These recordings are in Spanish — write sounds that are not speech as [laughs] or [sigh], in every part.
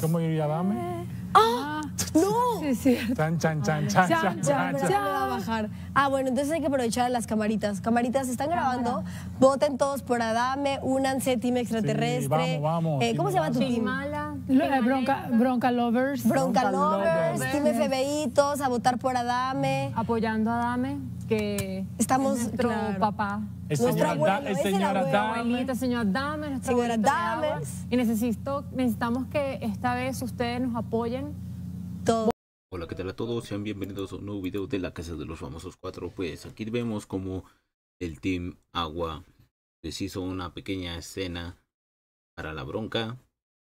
¿Cómo yo Dame? Ah, ¡Ah! ¡No! Sí, sí. Chan, chan, chan, chan, chan, chan, chan. va a bajar. Ah, bueno, entonces hay que aprovechar las camaritas. Camaritas, están grabando. Voten todos por Adame, únanse, team extraterrestre. vamos, vamos. Eh, ¿Cómo se llama tu team? Lo- eh, bronca, bronca Lovers. Bronca Lovers, Team a votar por Adame. Apoyando a Adame que Estamos- es nuestro papá. Nuestro abuelo, el señor Adame. Señora Y necesito, necesitamos que esta vez ustedes nos apoyen Hola, ¿qué tal a todos? Sean bienvenidos a un nuevo video de la Casa de los Famosos 4. Pues aquí vemos como el Team Agua les hizo una pequeña escena para la bronca.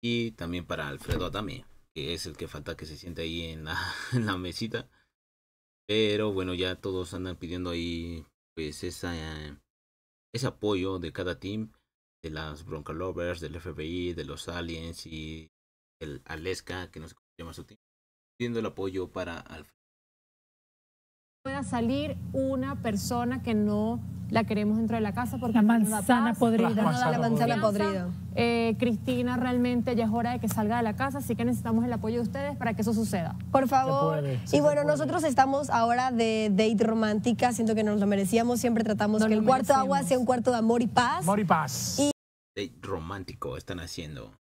Y también para Alfredo Adame, que es el que falta que se siente ahí en la, [laughs] mesita. Pero bueno, ya todos andan pidiendo ahí pues esa, eh, ese apoyo de cada team, de las Bronca Lovers, del FBI, de los Aliens y el Aleska, que no sé cómo se llama su team, pidiendo el apoyo para Alfredo pueda salir una persona que no la queremos dentro de la casa porque la manzana podrida. La manzana, podrida. Eh, Cristina realmente ya es hora de que salga de la casa, así que necesitamos el apoyo de ustedes para que eso suceda. Por favor. y bueno, nosotros estamos ahora de date romántica, siento que nos lo merecíamos, siempre tratamos que el cuarto de agua sea un cuarto de amor y paz. Amor y paz. Y date romántico están haciendo.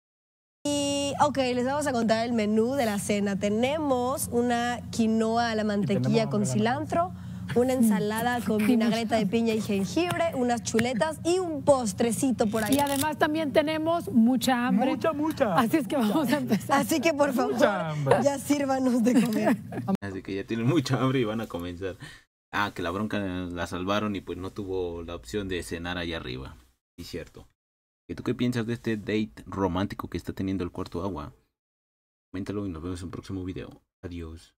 Y, ok, les vamos a contar el menú de la cena. Tenemos una quinoa a la mantequilla con cilantro, una ensalada con vinagreta de piña y jengibre, unas chuletas y un postrecito por ahí. Y además también tenemos mucha hambre. Mucha, mucha. Así es que vamos a empezar. Así que por favor, ya sírvanos de comer. [laughs] Así que ya tienen mucha hambre y van a comenzar. Ah, que la bronca la salvaron y pues no tuvo la opción de cenar allá arriba. Y cierto. ¿Y tú qué piensas de este date romántico que está teniendo el cuarto agua? Coméntalo y nos vemos en un próximo video. Adiós.